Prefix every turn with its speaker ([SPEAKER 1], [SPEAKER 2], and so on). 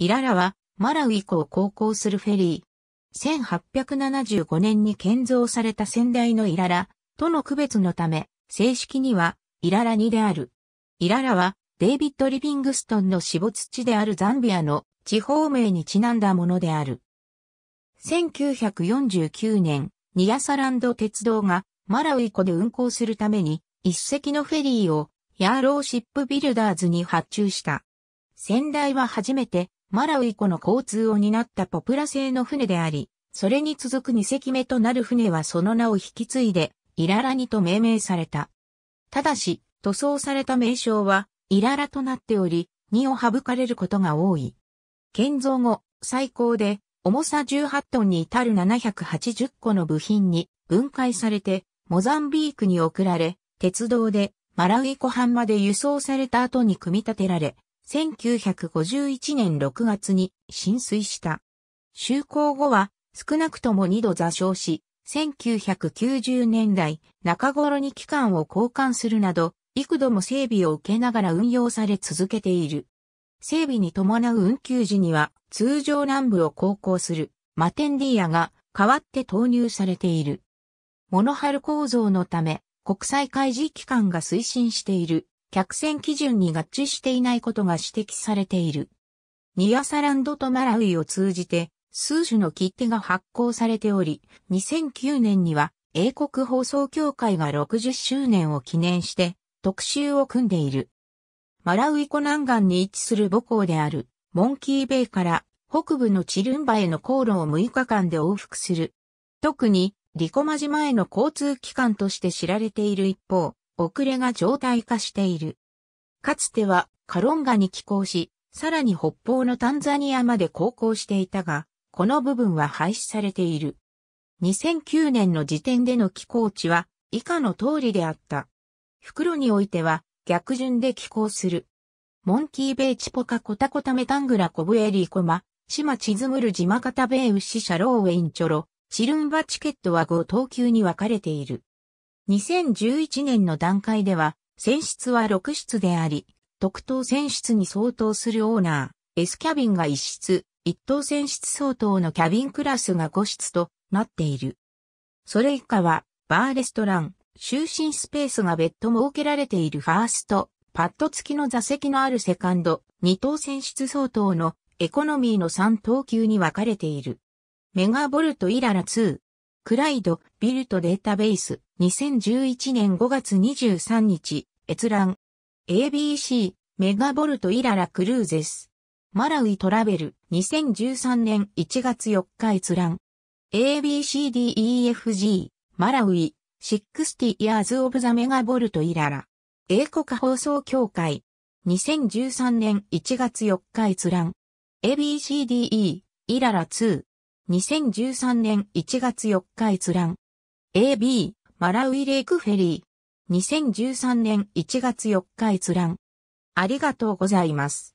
[SPEAKER 1] イララは、マラウイ湖を航行するフェリー。1875年に建造された先代のイララとの区別のため、正式にはイララ2である。イララはデイビッド・リビングストンの死没地であるザンビアの地方名にちなんだものである。1949年、ニアサランド鉄道がマラウイ湖で運行するために一隻のフェリーをヤーローシップビルダーズに発注した。先代は初めてマラウイ湖の交通を担ったポプラ製の船であり、それに続く2隻目となる船はその名を引き継いで、イララニと命名された。ただし、塗装された名称は、イララとなっており、2を省かれることが多い。建造後、最高で、重さ18トンに至る780個の部品に分解されて、モザンビークに送られ、鉄道でマラウイ湖畔まで輸送された後に組み立てられ、1951年6月に浸水した。就航後は少なくとも2度座礁し、1990年代中頃に機関を交換するなど、幾度も整備を受けながら運用され続けている。整備に伴う運休時には通常南部を航行するマテンディアが代わって投入されている。モノハル構造のため国際開示機関が推進している客船基準に合致していないことが指摘されている。ニアサランドとマラウイを通じて、数種の切手が発行されており、2009年には英国放送協会が60周年を記念して特集を組んでいる。マラウイ湖南岸に位置する母港であるモンキーベイから北部のチルンバへの航路を6日間で往復する。特にリコマ島への交通機関として知られている一方、遅れが常態化している。かつてはカロンガに寄港し、さらに北方のタンザニアまで航行していたが、この部分は廃止されている。2009年の時点での寄港地は以下の通りであった。袋においては逆順で寄港する。モンキーベイチポカコタコタメタングラコブエリーコマ、シマチズムルジマカタベイウシシャローウェインチョロ、チルンバチケットは5等級に分かれている。2011年の段階では、選出は6室であり、特等選出に相当するオーナー、S キャビンが1室、1等選出相当のキャビンクラスが5室となっている。それ以下は、バーレストラン、就寝スペースが別途設けられているファースト、パッド付きの座席のあるセカンド、2等選出相当のエコノミーの3等級に分かれている。メガボルトイララ2、クライド、ビルトデータベース、2011年5月23日、閲覧。ABC、メガボルトイララクルーゼス。マラウイトラベル、2013年1月4日閲覧。ABCDEFG、マラウイ、60 years of the メガボルトイララ。英国放送協会。2013年1月4日閲覧。ABCDE、イララ2。2013年1月4日閲覧。AB、マラウイレイクフェリー。2013年1月4日閲覧。ありがとうございます。